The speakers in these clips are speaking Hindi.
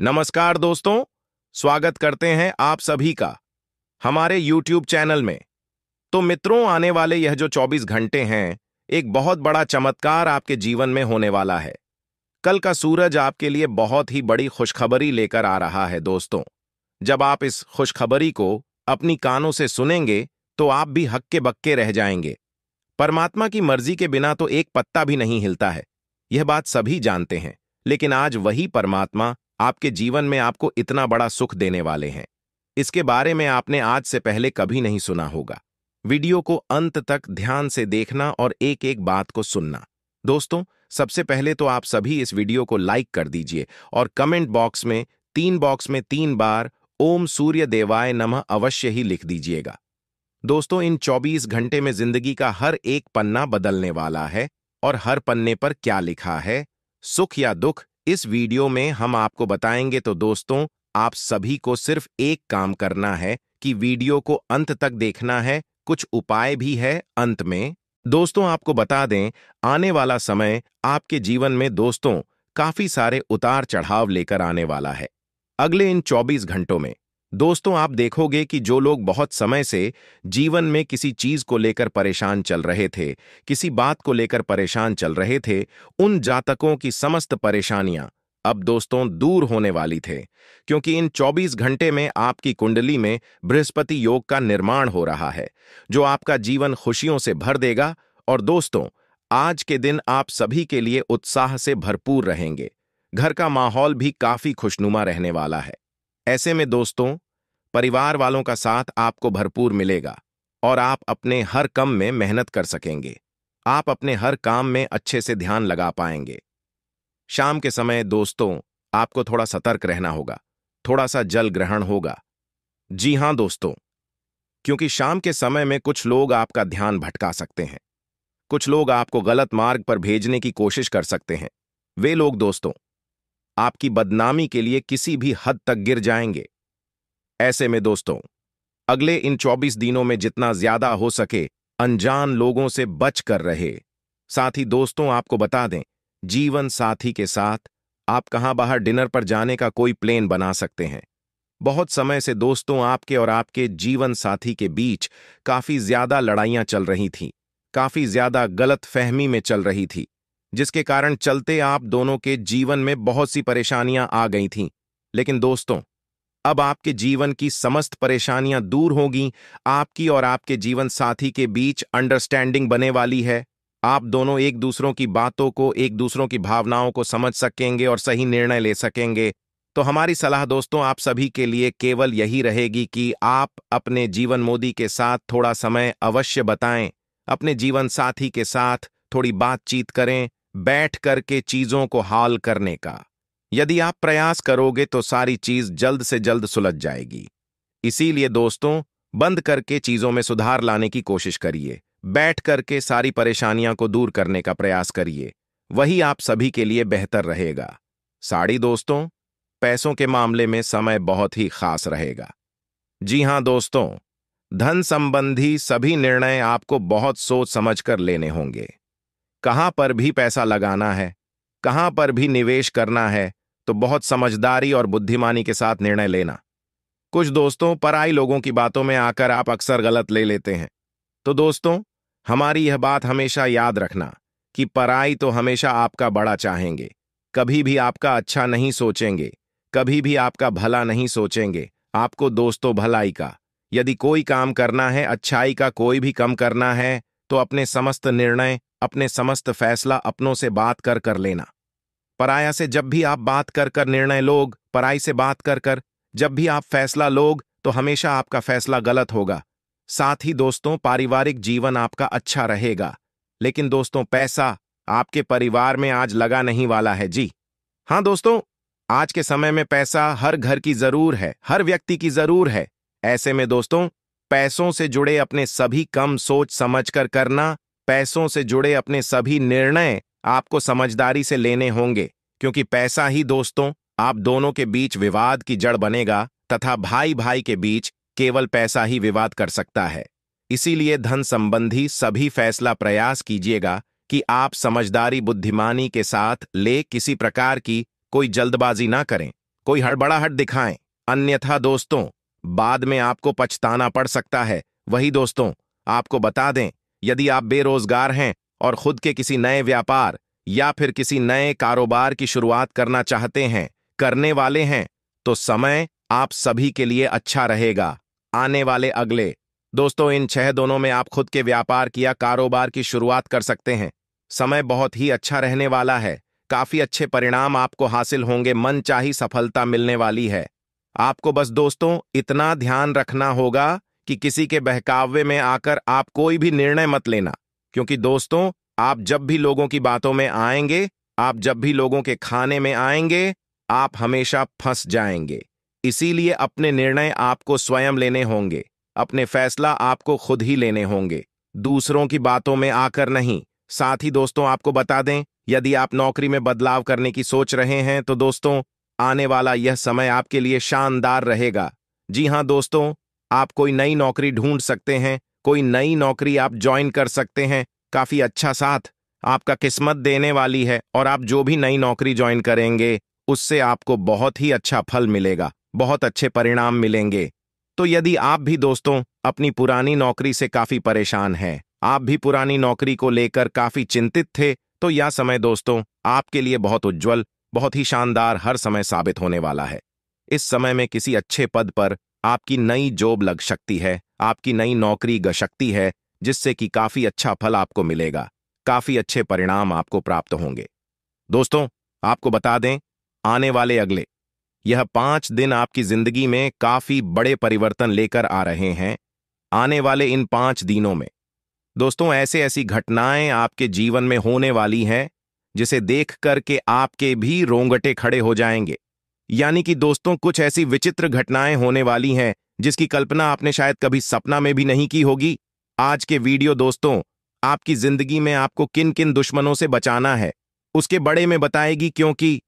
नमस्कार दोस्तों स्वागत करते हैं आप सभी का हमारे YouTube चैनल में तो मित्रों आने वाले यह जो 24 घंटे हैं एक बहुत बड़ा चमत्कार आपके जीवन में होने वाला है कल का सूरज आपके लिए बहुत ही बड़ी खुशखबरी लेकर आ रहा है दोस्तों जब आप इस खुशखबरी को अपनी कानों से सुनेंगे तो आप भी हक्के बक्के रह जाएंगे परमात्मा की मर्जी के बिना तो एक पत्ता भी नहीं हिलता है यह बात सभी जानते हैं लेकिन आज वही परमात्मा आपके जीवन में आपको इतना बड़ा सुख देने वाले हैं इसके बारे में आपने आज से पहले कभी नहीं सुना होगा वीडियो को अंत तक ध्यान से देखना और एक एक बात को सुनना दोस्तों सबसे पहले तो आप सभी इस वीडियो को लाइक कर दीजिए और कमेंट बॉक्स में तीन बॉक्स में तीन बार ओम सूर्य देवाय नमः अवश्य ही लिख दीजिएगा दोस्तों इन 24 घंटे में जिंदगी का हर एक पन्ना बदलने वाला है और हर पन्ने पर क्या लिखा है सुख या दुख इस वीडियो में हम आपको बताएंगे तो दोस्तों आप सभी को सिर्फ एक काम करना है कि वीडियो को अंत तक देखना है कुछ उपाय भी है अंत में दोस्तों आपको बता दें आने वाला समय आपके जीवन में दोस्तों काफी सारे उतार चढ़ाव लेकर आने वाला है अगले इन 24 घंटों में दोस्तों आप देखोगे कि जो लोग बहुत समय से जीवन में किसी चीज को लेकर परेशान चल रहे थे किसी बात को लेकर परेशान चल रहे थे उन जातकों की समस्त परेशानियां अब दोस्तों दूर होने वाली थे क्योंकि इन 24 घंटे में आपकी कुंडली में बृहस्पति योग का निर्माण हो रहा है जो आपका जीवन खुशियों से भर देगा और दोस्तों आज के दिन आप सभी के लिए उत्साह से भरपूर रहेंगे घर का माहौल भी काफी खुशनुमा रहने वाला है ऐसे में दोस्तों परिवार वालों का साथ आपको भरपूर मिलेगा और आप अपने हर कम में मेहनत कर सकेंगे आप अपने हर काम में अच्छे से ध्यान लगा पाएंगे शाम के समय दोस्तों आपको थोड़ा सतर्क रहना होगा थोड़ा सा जल ग्रहण होगा जी हां दोस्तों क्योंकि शाम के समय में कुछ लोग आपका ध्यान भटका सकते हैं कुछ लोग आपको गलत मार्ग पर भेजने की कोशिश कर सकते हैं वे लोग दोस्तों आपकी बदनामी के लिए किसी भी हद तक गिर जाएंगे ऐसे में दोस्तों अगले इन 24 दिनों में जितना ज्यादा हो सके अनजान लोगों से बच कर रहे साथ ही दोस्तों आपको बता दें जीवन साथी के साथ आप कहां बाहर डिनर पर जाने का कोई प्लेन बना सकते हैं बहुत समय से दोस्तों आपके और आपके जीवन साथी के बीच काफी ज्यादा लड़ाइयां चल रही थी काफी ज्यादा गलत फहमी में चल रही थी जिसके कारण चलते आप दोनों के जीवन में बहुत सी परेशानियां आ गई थीं लेकिन दोस्तों अब आपके जीवन की समस्त परेशानियां दूर होगी आपकी और आपके जीवन साथी के बीच अंडरस्टैंडिंग बने वाली है आप दोनों एक दूसरों की बातों को एक दूसरों की भावनाओं को समझ सकेंगे और सही निर्णय ले सकेंगे तो हमारी सलाह दोस्तों आप सभी के लिए केवल यही रहेगी कि आप अपने जीवन मोदी के साथ थोड़ा समय अवश्य बताएं अपने जीवन साथी के साथ थोड़ी बातचीत करें बैठ करके चीजों को हाल करने का यदि आप प्रयास करोगे तो सारी चीज जल्द से जल्द सुलझ जाएगी इसीलिए दोस्तों बंद करके चीजों में सुधार लाने की कोशिश करिए बैठ करके सारी परेशानियां को दूर करने का प्रयास करिए वही आप सभी के लिए बेहतर रहेगा साड़ी दोस्तों पैसों के मामले में समय बहुत ही खास रहेगा जी हां दोस्तों धन संबंधी सभी निर्णय आपको बहुत सोच समझकर लेने होंगे कहाँ पर भी पैसा लगाना है कहाँ पर भी निवेश करना है तो बहुत समझदारी और बुद्धिमानी के साथ निर्णय लेना कुछ दोस्तों पराई लोगों की बातों में आकर आप अक्सर गलत ले लेते हैं तो दोस्तों हमारी यह बात हमेशा याद रखना कि पराई तो हमेशा आपका बड़ा चाहेंगे कभी भी आपका अच्छा नहीं सोचेंगे कभी भी आपका भला नहीं सोचेंगे आपको दोस्तों भलाई का यदि कोई काम करना है अच्छाई का कोई भी कम करना है तो अपने समस्त निर्णय अपने समस्त फैसला अपनों से बात कर कर लेना पराया से जब भी आप बात कर कर निर्णय लोग पराई से बात कर कर जब भी आप फैसला लोग तो हमेशा आपका फैसला गलत होगा साथ ही दोस्तों पारिवारिक जीवन आपका अच्छा रहेगा लेकिन दोस्तों पैसा आपके परिवार में आज लगा नहीं वाला है जी हाँ दोस्तों आज के समय में पैसा हर घर की जरूर है हर व्यक्ति की जरूर है ऐसे में दोस्तों पैसों से जुड़े अपने सभी कम सोच समझ कर करना पैसों से जुड़े अपने सभी निर्णय आपको समझदारी से लेने होंगे क्योंकि पैसा ही दोस्तों आप दोनों के बीच विवाद की जड़ बनेगा तथा भाई भाई के बीच केवल पैसा ही विवाद कर सकता है इसीलिए धन संबंधी सभी फैसला प्रयास कीजिएगा कि आप समझदारी बुद्धिमानी के साथ ले किसी प्रकार की कोई जल्दबाजी ना करें कोई हड़बड़ाहट दिखाएं अन्यथा दोस्तों बाद में आपको पछताना पड़ सकता है वही दोस्तों आपको बता दें यदि आप बेरोजगार हैं और खुद के किसी नए व्यापार या फिर किसी नए कारोबार की शुरुआत करना चाहते हैं करने वाले हैं तो समय आप सभी के लिए अच्छा रहेगा आने वाले अगले दोस्तों इन छह दोनों में आप खुद के व्यापार या कारोबार की शुरुआत कर सकते हैं समय बहुत ही अच्छा रहने वाला है काफी अच्छे परिणाम आपको हासिल होंगे मन चाही सफलता मिलने वाली है आपको बस दोस्तों इतना ध्यान रखना होगा कि किसी के बहकावे में आकर आप कोई भी निर्णय मत लेना क्योंकि दोस्तों आप जब भी लोगों की बातों में आएंगे आप जब भी लोगों के खाने में आएंगे आप हमेशा फंस जाएंगे इसीलिए अपने निर्णय आपको स्वयं लेने होंगे अपने फैसला आपको खुद ही लेने होंगे दूसरों की बातों में आकर नहीं साथ ही दोस्तों आपको बता दें यदि आप नौकरी में बदलाव करने की सोच रहे हैं तो दोस्तों आने वाला यह समय आपके लिए शानदार रहेगा जी हाँ दोस्तों आप कोई नई नौकरी ढूंढ सकते हैं कोई नई नौकरी आप ज्वाइन कर सकते हैं काफी अच्छा साथ आपका किस्मत देने वाली है और आप जो भी नई नौकरी ज्वाइन करेंगे उससे आपको बहुत ही अच्छा फल मिलेगा बहुत अच्छे परिणाम मिलेंगे तो यदि आप भी दोस्तों अपनी पुरानी नौकरी से काफी परेशान हैं आप भी पुरानी नौकरी को लेकर काफी चिंतित थे तो यह समय दोस्तों आपके लिए बहुत उज्जवल बहुत ही शानदार हर समय साबित होने वाला है इस समय में किसी अच्छे पद पर आपकी नई जॉब लग सकती है आपकी नई नौकरी ग है जिससे कि काफी अच्छा फल आपको मिलेगा काफी अच्छे परिणाम आपको प्राप्त होंगे दोस्तों आपको बता दें आने वाले अगले यह पांच दिन आपकी जिंदगी में काफी बड़े परिवर्तन लेकर आ रहे हैं आने वाले इन पांच दिनों में दोस्तों ऐसे ऐसी घटनाएं आपके जीवन में होने वाली हैं जिसे देख करके आपके भी रोंगटे खड़े हो जाएंगे यानी कि दोस्तों कुछ ऐसी विचित्र घटनाएं होने वाली हैं जिसकी कल्पना आपने शायद कभी सपना में भी नहीं की होगी आज के वीडियो दोस्तों आपकी जिंदगी में आपको किन किन दुश्मनों से बचाना है उसके बड़े में बताएगी क्योंकि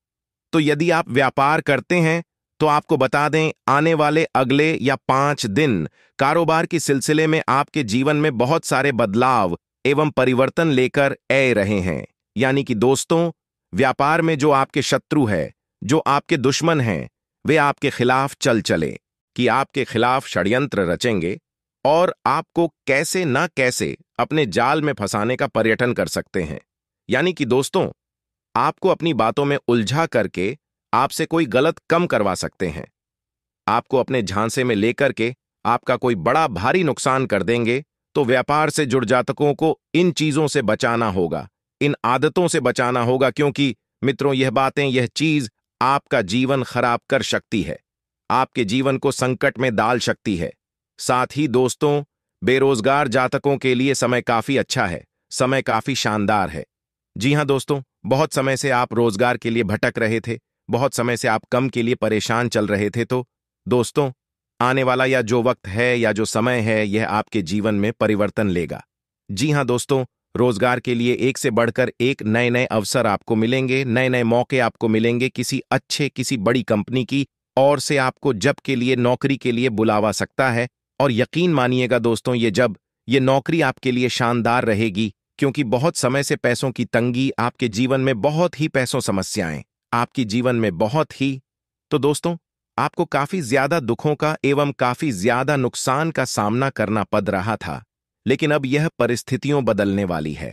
तो यदि आप व्यापार करते हैं तो आपको बता दें आने वाले अगले या पांच दिन कारोबार के सिलसिले में आपके जीवन में बहुत सारे बदलाव एवं परिवर्तन लेकर ए रहे हैं यानी कि दोस्तों व्यापार में जो आपके शत्रु है जो आपके दुश्मन हैं वे आपके खिलाफ चल चले कि आपके खिलाफ षड्यंत्र रचेंगे और आपको कैसे ना कैसे अपने जाल में फंसाने का पर्यटन कर सकते हैं यानी कि दोस्तों आपको अपनी बातों में उलझा करके आपसे कोई गलत कम करवा सकते हैं आपको अपने झांसे में लेकर के आपका कोई बड़ा भारी नुकसान कर देंगे तो व्यापार से जुड़ जातकों को इन चीजों से बचाना होगा इन आदतों से बचाना होगा क्योंकि मित्रों यह बातें यह चीज आपका जीवन खराब कर सकती है आपके जीवन को संकट में डाल सकती है साथ ही दोस्तों बेरोजगार जातकों के लिए समय काफी अच्छा है समय काफी शानदार है जी हाँ दोस्तों बहुत समय से आप रोजगार के लिए भटक रहे थे बहुत समय से आप कम के लिए परेशान चल रहे थे तो दोस्तों आने वाला या जो वक्त है या जो समय है यह आपके जीवन में परिवर्तन लेगा जी हाँ दोस्तों रोजगार के लिए एक से बढ़कर एक नए नए अवसर आपको मिलेंगे नए नए मौके आपको मिलेंगे किसी अच्छे किसी बड़ी कंपनी की और से आपको जब के लिए नौकरी के लिए बुलावा सकता है और यकीन मानिएगा दोस्तों ये जब ये नौकरी आपके लिए शानदार रहेगी क्योंकि बहुत समय से पैसों की तंगी आपके जीवन में बहुत ही पैसों समस्याएं आपकी जीवन में बहुत ही तो दोस्तों आपको काफी ज्यादा दुखों का एवं काफी ज्यादा नुकसान का सामना करना पड़ रहा था लेकिन अब यह परिस्थितियों बदलने वाली है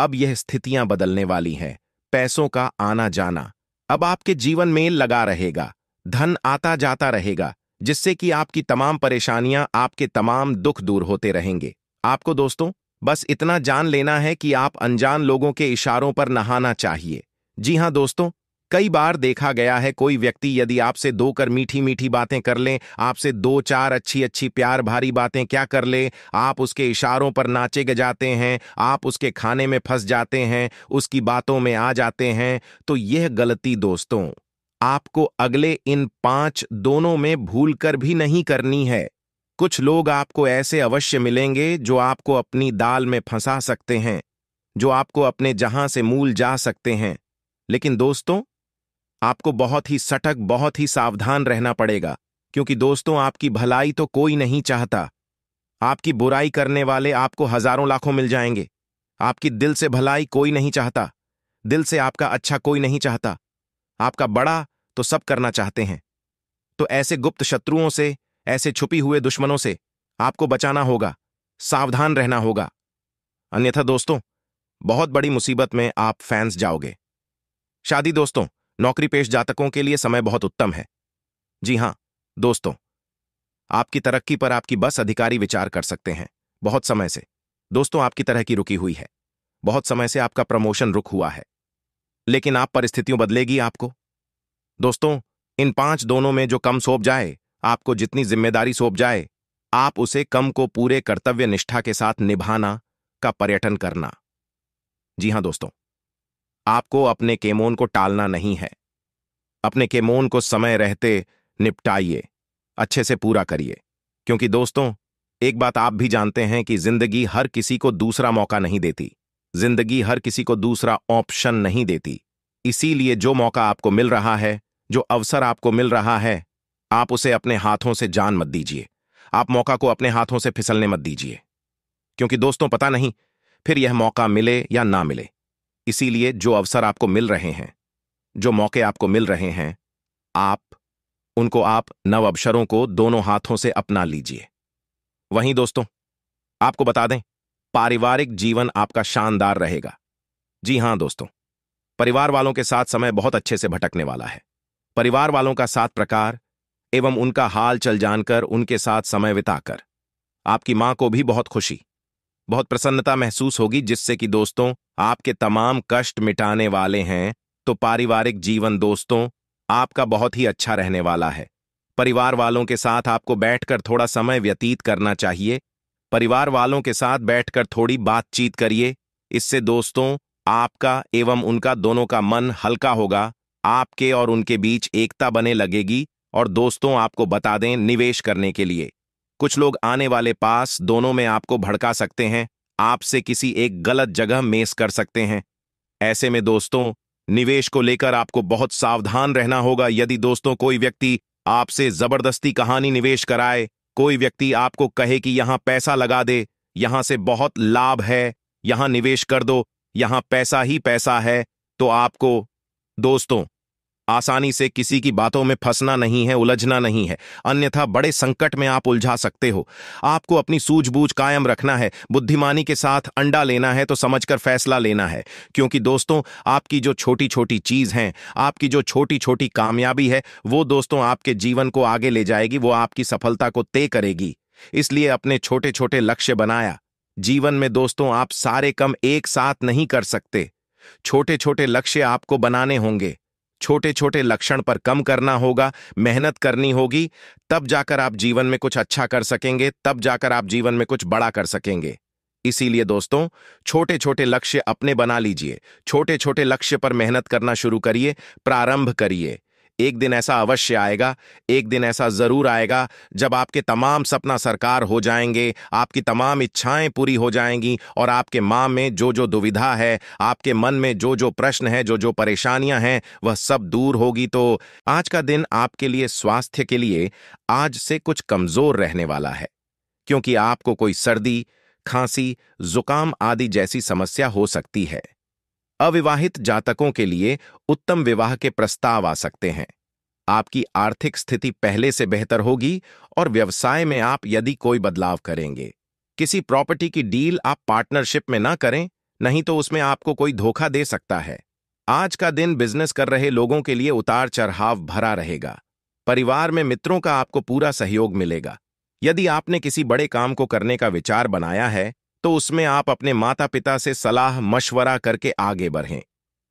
अब यह स्थितियां बदलने वाली हैं पैसों का आना जाना अब आपके जीवन में लगा रहेगा धन आता जाता रहेगा जिससे कि आपकी तमाम परेशानियां आपके तमाम दुख दूर होते रहेंगे आपको दोस्तों बस इतना जान लेना है कि आप अनजान लोगों के इशारों पर नहाना चाहिए जी हाँ दोस्तों कई बार देखा गया है कोई व्यक्ति यदि आपसे दो कर मीठी मीठी बातें कर ले आपसे दो चार अच्छी अच्छी प्यार भारी बातें क्या कर ले आप उसके इशारों पर नाचे गजाते हैं आप उसके खाने में फंस जाते हैं उसकी बातों में आ जाते हैं तो यह गलती दोस्तों आपको अगले इन पांच दोनों में कर भी नहीं करनी है कुछ लोग आपको ऐसे अवश्य मिलेंगे जो आपको अपनी दाल में फंसा सकते हैं जो आपको अपने जहां से मूल जा सकते हैं लेकिन दोस्तों आपको बहुत ही सटक बहुत ही सावधान रहना पड़ेगा क्योंकि दोस्तों आपकी भलाई तो कोई नहीं चाहता आपकी बुराई करने वाले आपको हजारों लाखों मिल जाएंगे आपकी दिल से भलाई कोई नहीं चाहता दिल से आपका अच्छा कोई नहीं चाहता आपका बड़ा तो सब करना चाहते हैं तो ऐसे गुप्त शत्रुओं से ऐसे छुपी हुए दुश्मनों से आपको बचाना होगा सावधान रहना होगा अन्यथा दोस्तों बहुत बड़ी मुसीबत में आप फैंस जाओगे शादी दोस्तों नौकरी पेश जातकों के लिए समय बहुत उत्तम है जी हां दोस्तों आपकी तरक्की पर आपकी बस अधिकारी विचार कर सकते हैं बहुत समय से दोस्तों आपकी तरह की रुकी हुई है बहुत समय से आपका प्रमोशन रुक हुआ है लेकिन आप परिस्थितियों बदलेगी आपको दोस्तों इन पांच दोनों में जो कम सौंप जाए आपको जितनी जिम्मेदारी सौंप जाए आप उसे कम को पूरे कर्तव्य निष्ठा के साथ निभाना का पर्यटन करना जी हां दोस्तों आपको अपने केमोन को टालना नहीं है अपने केमोन को समय रहते निपटाइए अच्छे से पूरा करिए क्योंकि दोस्तों एक बात आप भी जानते हैं कि जिंदगी हर किसी को दूसरा मौका नहीं देती जिंदगी हर किसी को दूसरा ऑप्शन नहीं देती इसीलिए जो मौका आपको मिल रहा है जो अवसर आपको मिल रहा है आप उसे अपने हाथों से जान मत दीजिए आप मौका को अपने हाथों से फिसलने मत दीजिए क्योंकि दोस्तों पता नहीं फिर यह मौका मिले या ना मिले इसीलिए जो अवसर आपको मिल रहे हैं जो मौके आपको मिल रहे हैं आप उनको आप नव अवसरों को दोनों हाथों से अपना लीजिए वहीं दोस्तों आपको बता दें पारिवारिक जीवन आपका शानदार रहेगा जी हां दोस्तों परिवार वालों के साथ समय बहुत अच्छे से भटकने वाला है परिवार वालों का साथ प्रकार एवं उनका हाल चल जानकर उनके साथ समय बिताकर आपकी मां को भी बहुत खुशी बहुत प्रसन्नता महसूस होगी जिससे कि दोस्तों आपके तमाम कष्ट मिटाने वाले हैं तो पारिवारिक जीवन दोस्तों आपका बहुत ही अच्छा रहने वाला है परिवार वालों के साथ आपको बैठकर थोड़ा समय व्यतीत करना चाहिए परिवार वालों के साथ बैठकर थोड़ी बातचीत करिए इससे दोस्तों आपका एवं उनका दोनों का मन हल्का होगा आपके और उनके बीच एकता बने लगेगी और दोस्तों आपको बता दें निवेश करने के लिए कुछ लोग आने वाले पास दोनों में आपको भड़का सकते हैं आपसे किसी एक गलत जगह मेस कर सकते हैं ऐसे में दोस्तों निवेश को लेकर आपको बहुत सावधान रहना होगा यदि दोस्तों कोई व्यक्ति आपसे जबरदस्ती कहानी निवेश कराए कोई व्यक्ति आपको कहे कि यहां पैसा लगा दे यहां से बहुत लाभ है यहां निवेश कर दो यहां पैसा ही पैसा है तो आपको दोस्तों आसानी से किसी की बातों में फंसना नहीं है उलझना नहीं है अन्यथा बड़े संकट में आप उलझा सकते हो आपको अपनी सूझबूझ कायम रखना है बुद्धिमानी के साथ अंडा लेना है तो समझकर फैसला लेना है क्योंकि दोस्तों आपकी जो छोटी छोटी चीज हैं आपकी जो छोटी छोटी कामयाबी है वो दोस्तों आपके जीवन को आगे ले जाएगी वो आपकी सफलता को तय करेगी इसलिए अपने छोटे छोटे लक्ष्य बनाया जीवन में दोस्तों आप सारे कम एक साथ नहीं कर सकते छोटे छोटे लक्ष्य आपको बनाने होंगे छोटे छोटे लक्षण पर कम करना होगा मेहनत करनी होगी तब जाकर आप जीवन में कुछ अच्छा कर सकेंगे तब जाकर आप जीवन में कुछ बड़ा कर सकेंगे इसीलिए दोस्तों छोटे छोटे लक्ष्य अपने बना लीजिए छोटे छोटे लक्ष्य पर मेहनत करना शुरू करिए प्रारंभ करिए एक दिन ऐसा अवश्य आएगा एक दिन ऐसा जरूर आएगा जब आपके तमाम सपना सरकार हो जाएंगे आपकी तमाम इच्छाएं पूरी हो जाएंगी और आपके माँ में जो जो दुविधा है आपके मन में जो जो प्रश्न है जो जो परेशानियां हैं वह सब दूर होगी तो आज का दिन आपके लिए स्वास्थ्य के लिए आज से कुछ कमजोर रहने वाला है क्योंकि आपको कोई सर्दी खांसी जुकाम आदि जैसी समस्या हो सकती है अविवाहित जातकों के लिए उत्तम विवाह के प्रस्ताव आ सकते हैं आपकी आर्थिक स्थिति पहले से बेहतर होगी और व्यवसाय में आप यदि कोई बदलाव करेंगे किसी प्रॉपर्टी की डील आप पार्टनरशिप में ना करें नहीं तो उसमें आपको कोई धोखा दे सकता है आज का दिन बिजनेस कर रहे लोगों के लिए उतार चढ़ाव भरा रहेगा परिवार में मित्रों का आपको पूरा सहयोग मिलेगा यदि आपने किसी बड़े काम को करने का विचार बनाया है तो उसमें आप अपने माता पिता से सलाह मशवरा करके आगे बढ़ें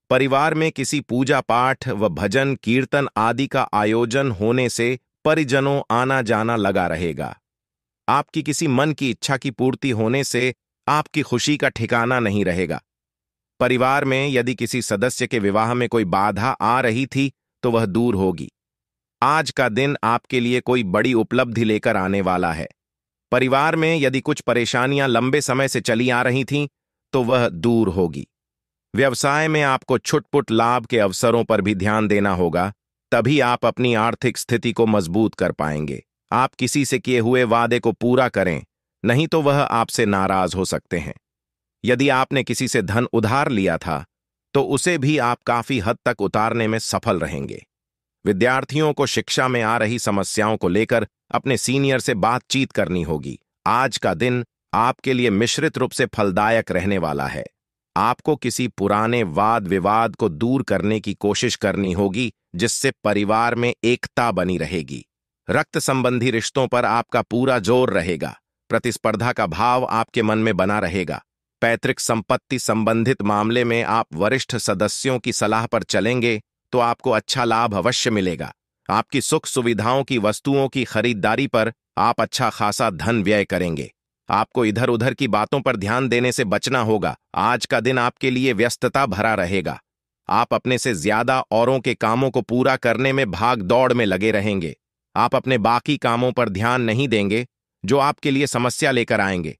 परिवार में किसी पूजा पाठ व भजन कीर्तन आदि का आयोजन होने से परिजनों आना जाना लगा रहेगा आपकी किसी मन की इच्छा की पूर्ति होने से आपकी खुशी का ठिकाना नहीं रहेगा परिवार में यदि किसी सदस्य के विवाह में कोई बाधा आ रही थी तो वह दूर होगी आज का दिन आपके लिए कोई बड़ी उपलब्धि लेकर आने वाला है परिवार में यदि कुछ परेशानियां लंबे समय से चली आ रही थीं, तो वह दूर होगी व्यवसाय में आपको छुटपुट लाभ के अवसरों पर भी ध्यान देना होगा तभी आप अपनी आर्थिक स्थिति को मजबूत कर पाएंगे आप किसी से किए हुए वादे को पूरा करें नहीं तो वह आपसे नाराज हो सकते हैं यदि आपने किसी से धन उधार लिया था तो उसे भी आप काफी हद तक उतारने में सफल रहेंगे विद्यार्थियों को शिक्षा में आ रही समस्याओं को लेकर अपने सीनियर से बातचीत करनी होगी आज का दिन आपके लिए मिश्रित रूप से फलदायक रहने वाला है आपको किसी पुराने वाद विवाद को दूर करने की कोशिश करनी होगी जिससे परिवार में एकता बनी रहेगी रक्त संबंधी रिश्तों पर आपका पूरा जोर रहेगा प्रतिस्पर्धा का भाव आपके मन में बना रहेगा पैतृक संपत्ति संबंधित मामले में आप वरिष्ठ सदस्यों की सलाह पर चलेंगे तो आपको अच्छा लाभ अवश्य मिलेगा आपकी सुख सुविधाओं की वस्तुओं की खरीदारी पर आप अच्छा खासा धन व्यय करेंगे आपको इधर उधर की बातों पर ध्यान देने से बचना होगा आज का दिन आपके लिए व्यस्तता भरा रहेगा आप अपने से ज्यादा औरों के कामों को पूरा करने में भाग दौड़ में लगे रहेंगे आप अपने बाकी कामों पर ध्यान नहीं देंगे जो आपके लिए समस्या लेकर आएंगे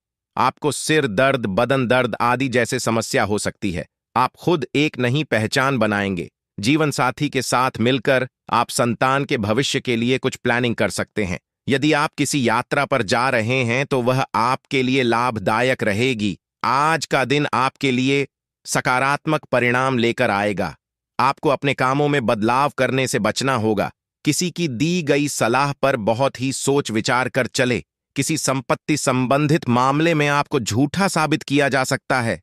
आपको सिर दर्द बदन दर्द आदि जैसे समस्या हो सकती है आप खुद एक नहीं पहचान बनाएंगे जीवन साथी के साथ मिलकर आप संतान के भविष्य के लिए कुछ प्लानिंग कर सकते हैं यदि आप किसी यात्रा पर जा रहे हैं तो वह आपके लिए लाभदायक रहेगी आज का दिन आपके लिए सकारात्मक परिणाम लेकर आएगा आपको अपने कामों में बदलाव करने से बचना होगा किसी की दी गई सलाह पर बहुत ही सोच विचार कर चले किसी संपत्ति संबंधित मामले में आपको झूठा साबित किया जा सकता है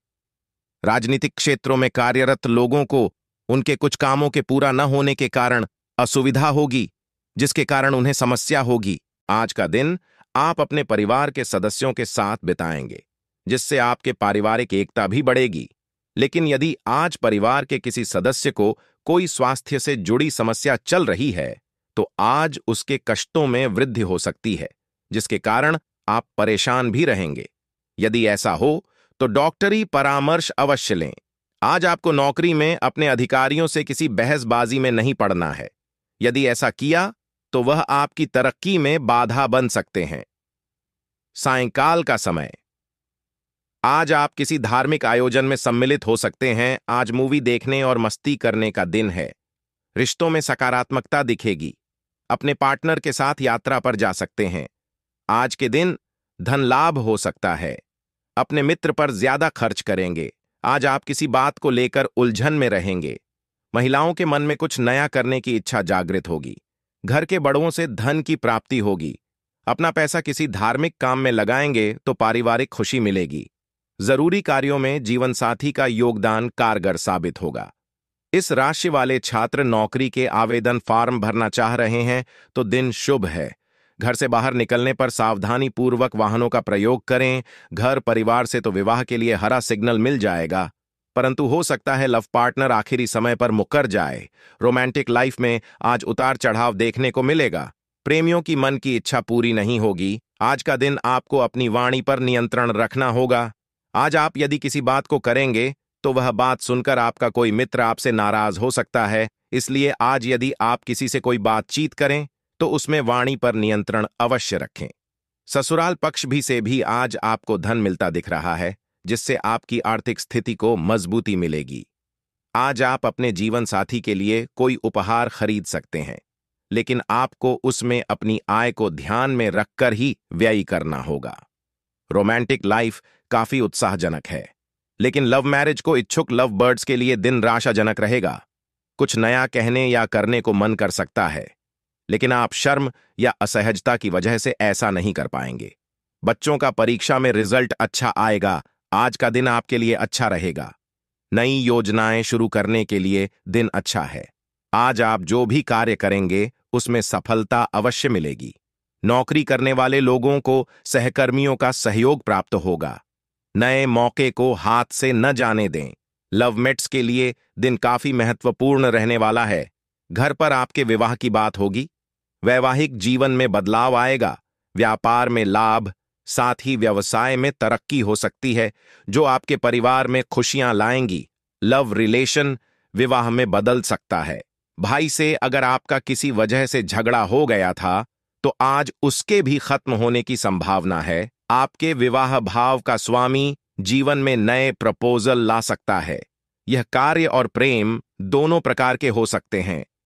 राजनीतिक क्षेत्रों में कार्यरत लोगों को उनके कुछ कामों के पूरा न होने के कारण असुविधा होगी जिसके कारण उन्हें समस्या होगी आज का दिन आप अपने परिवार के सदस्यों के साथ बिताएंगे जिससे आपके पारिवारिक एकता भी बढ़ेगी लेकिन यदि आज परिवार के किसी सदस्य को कोई स्वास्थ्य से जुड़ी समस्या चल रही है तो आज उसके कष्टों में वृद्धि हो सकती है जिसके कारण आप परेशान भी रहेंगे यदि ऐसा हो तो डॉक्टरी परामर्श अवश्य लें आज आपको नौकरी में अपने अधिकारियों से किसी बहसबाजी में नहीं पड़ना है यदि ऐसा किया तो वह आपकी तरक्की में बाधा बन सकते हैं सायकाल का समय आज आप किसी धार्मिक आयोजन में सम्मिलित हो सकते हैं आज मूवी देखने और मस्ती करने का दिन है रिश्तों में सकारात्मकता दिखेगी अपने पार्टनर के साथ यात्रा पर जा सकते हैं आज के दिन धन लाभ हो सकता है अपने मित्र पर ज्यादा खर्च करेंगे आज आप किसी बात को लेकर उलझन में रहेंगे महिलाओं के मन में कुछ नया करने की इच्छा जागृत होगी घर के बड़ों से धन की प्राप्ति होगी अपना पैसा किसी धार्मिक काम में लगाएंगे तो पारिवारिक खुशी मिलेगी जरूरी कार्यों में जीवनसाथी का योगदान कारगर साबित होगा इस राशि वाले छात्र नौकरी के आवेदन फॉर्म भरना चाह रहे हैं तो दिन शुभ है घर से बाहर निकलने पर सावधानी पूर्वक वाहनों का प्रयोग करें घर परिवार से तो विवाह के लिए हरा सिग्नल मिल जाएगा परंतु हो सकता है लव पार्टनर आखिरी समय पर मुकर जाए रोमांटिक लाइफ में आज उतार चढ़ाव देखने को मिलेगा प्रेमियों की मन की इच्छा पूरी नहीं होगी आज का दिन आपको अपनी वाणी पर नियंत्रण रखना होगा आज आप यदि किसी बात को करेंगे तो वह बात सुनकर आपका कोई मित्र आपसे नाराज हो सकता है इसलिए आज यदि आप किसी से कोई बातचीत करें तो उसमें वाणी पर नियंत्रण अवश्य रखें ससुराल पक्ष भी से भी आज आपको धन मिलता दिख रहा है जिससे आपकी आर्थिक स्थिति को मजबूती मिलेगी आज आप अपने जीवन साथी के लिए कोई उपहार खरीद सकते हैं लेकिन आपको उसमें अपनी आय को ध्यान में रखकर ही व्यय करना होगा रोमांटिक लाइफ काफी उत्साहजनक है लेकिन लव मैरिज को इच्छुक लव बर्ड्स के लिए दिन राशाजनक रहेगा कुछ नया कहने या करने को मन कर सकता है लेकिन आप शर्म या असहजता की वजह से ऐसा नहीं कर पाएंगे बच्चों का परीक्षा में रिजल्ट अच्छा आएगा आज का दिन आपके लिए अच्छा रहेगा नई योजनाएं शुरू करने के लिए दिन अच्छा है आज आप जो भी कार्य करेंगे उसमें सफलता अवश्य मिलेगी नौकरी करने वाले लोगों को सहकर्मियों का सहयोग प्राप्त होगा नए मौके को हाथ से न जाने दें लवमेट्स के लिए दिन काफी महत्वपूर्ण रहने वाला है घर पर आपके विवाह की बात होगी वैवाहिक जीवन में बदलाव आएगा व्यापार में लाभ साथ ही व्यवसाय में तरक्की हो सकती है जो आपके परिवार में खुशियां लाएंगी लव रिलेशन विवाह में बदल सकता है भाई से अगर आपका किसी वजह से झगड़ा हो गया था तो आज उसके भी खत्म होने की संभावना है आपके विवाह भाव का स्वामी जीवन में नए प्रपोजल ला सकता है यह कार्य और प्रेम दोनों प्रकार के हो सकते हैं